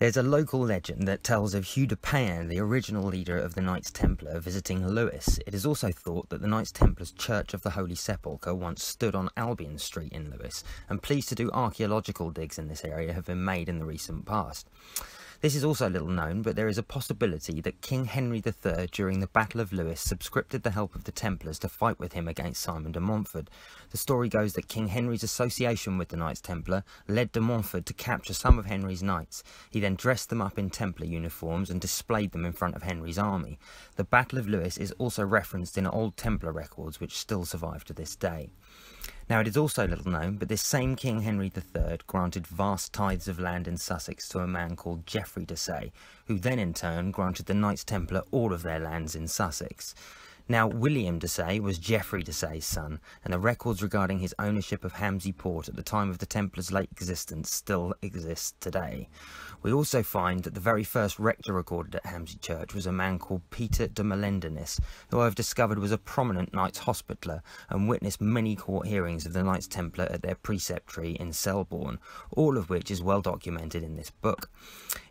There's a local legend that tells of Hugh de Pan, the original leader of the Knights Templar, visiting Lewis. It is also thought that the Knights Templar's Church of the Holy Sepulchre once stood on Albion Street in Lewis, and pleas to do archaeological digs in this area have been made in the recent past. This is also little known, but there is a possibility that King Henry III, during the Battle of Lewis, subscripted the help of the Templars to fight with him against Simon de Montfort. The story goes that King Henry's association with the Knights Templar led de Montfort to capture some of Henry's knights. He then then dressed them up in Templar uniforms and displayed them in front of Henry's army. The Battle of Lewes is also referenced in old Templar records which still survive to this day. Now, it is also little known, but this same King Henry III granted vast tithes of land in Sussex to a man called Geoffrey de Say, who then in turn granted the Knights Templar all of their lands in Sussex. Now, William say, was Geoffrey Desailly's son, and the records regarding his ownership of Hamsey Port at the time of the Templars' late existence still exist today. We also find that the very first rector recorded at Hamsey Church was a man called Peter de Melendenis, who I have discovered was a prominent Knights Hospitaller and witnessed many court hearings of the Knights Templar at their preceptory in Selborne, all of which is well documented in this book.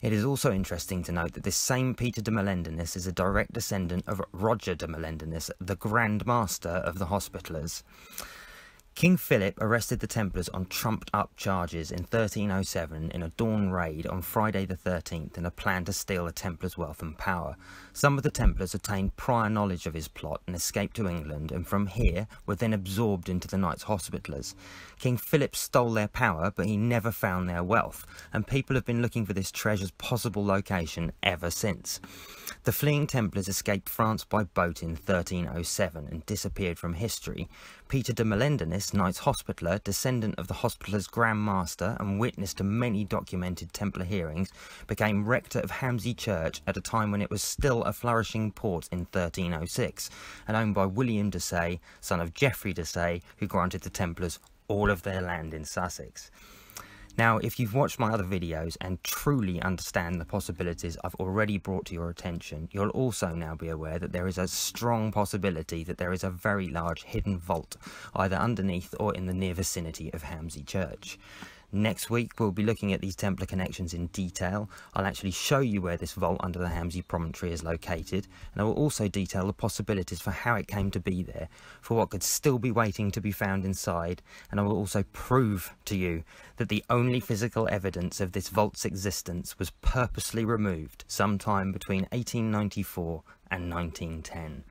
It is also interesting to note that this same Peter de Melendenis is a direct descendant of Roger de Melendenis the Grand Master of the Hospitallers. King Philip arrested the Templars on trumped-up charges in 1307 in a dawn raid on Friday the 13th in a plan to steal the Templars' wealth and power. Some of the Templars obtained prior knowledge of his plot and escaped to England, and from here were then absorbed into the Knights Hospitallers. King Philip stole their power, but he never found their wealth, and people have been looking for this treasure's possible location ever since. The fleeing Templars escaped France by boat in 1307 and disappeared from history. Peter de Melendenis, Knights Hospitaller, descendant of the Hospitallers Grand Master and witness to many documented Templar hearings, became rector of Hamsey Church at a time when it was still a flourishing port in 1306 and owned by William de Say, son of Geoffrey de Say, who granted the Templars all of their land in Sussex. Now, if you've watched my other videos and truly understand the possibilities I've already brought to your attention, you'll also now be aware that there is a strong possibility that there is a very large hidden vault, either underneath or in the near vicinity of Hamsey Church. Next week, we'll be looking at these Templar connections in detail. I'll actually show you where this vault under the Hamsey promontory is located, and I will also detail the possibilities for how it came to be there, for what could still be waiting to be found inside, and I will also prove to you that the only physical evidence of this vault's existence was purposely removed sometime between 1894 and 1910.